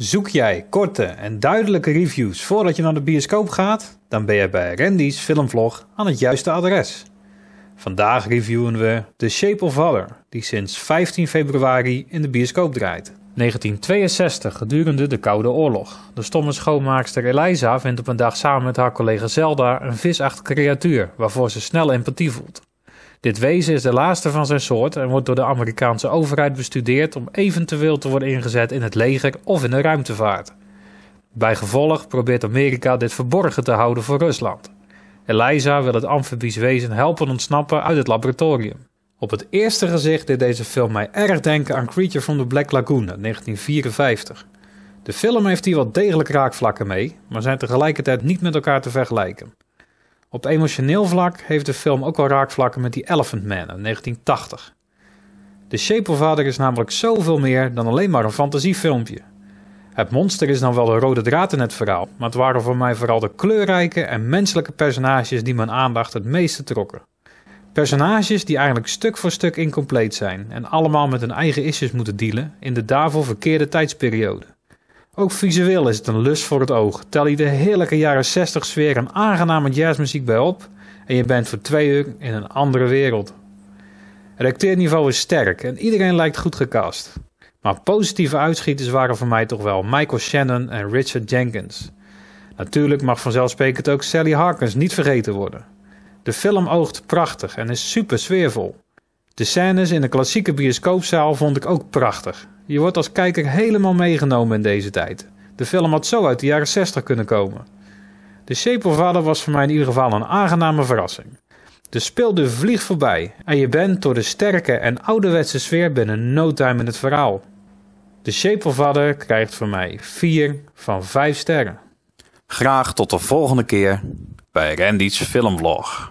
Zoek jij korte en duidelijke reviews voordat je naar de bioscoop gaat? Dan ben je bij Randy's Filmvlog aan het juiste adres. Vandaag reviewen we The Shape of Water, die sinds 15 februari in de bioscoop draait. 1962, gedurende de Koude Oorlog. De stomme schoonmaakster Eliza vindt op een dag samen met haar collega Zelda een visachtig creatuur, waarvoor ze snel empathie voelt. Dit wezen is de laatste van zijn soort en wordt door de Amerikaanse overheid bestudeerd om eventueel te worden ingezet in het leger of in de ruimtevaart. Bij gevolg probeert Amerika dit verborgen te houden voor Rusland. Eliza wil het amfibisch wezen helpen ontsnappen uit het laboratorium. Op het eerste gezicht deed deze film mij erg denken aan Creature from the Black Lagoon uit 1954. De film heeft hier wat degelijk raakvlakken mee, maar zijn tegelijkertijd niet met elkaar te vergelijken. Op emotioneel vlak heeft de film ook wel raakvlakken met die Elephant Man uit 1980. De Shape of Water is namelijk zoveel meer dan alleen maar een fantasiefilmpje. Het monster is dan nou wel de rode draad in het verhaal, maar het waren voor mij vooral de kleurrijke en menselijke personages die mijn aandacht het meeste trokken. Personages die eigenlijk stuk voor stuk incompleet zijn en allemaal met hun eigen issues moeten dealen in de daarvoor verkeerde tijdsperiode. Ook visueel is het een lust voor het oog. Tel je de heerlijke jaren 60 sfeer en aangename jazzmuziek bij op en je bent voor twee uur in een andere wereld. Het acteerniveau is sterk en iedereen lijkt goed gecast. Maar positieve uitschieters waren voor mij toch wel Michael Shannon en Richard Jenkins. Natuurlijk mag vanzelfsprekend ook Sally Harkins niet vergeten worden. De film oogt prachtig en is super sfeervol. De scènes in de klassieke bioscoopzaal vond ik ook prachtig. Je wordt als kijker helemaal meegenomen in deze tijd. De film had zo uit de jaren 60 kunnen komen. De Shape of Water was voor mij in ieder geval een aangename verrassing. De speelde vlieg voorbij en je bent door de sterke en ouderwetse sfeer binnen no time in het verhaal. De Shape of Water krijgt voor mij 4 van 5 sterren. Graag tot de volgende keer bij Randy's Filmvlog.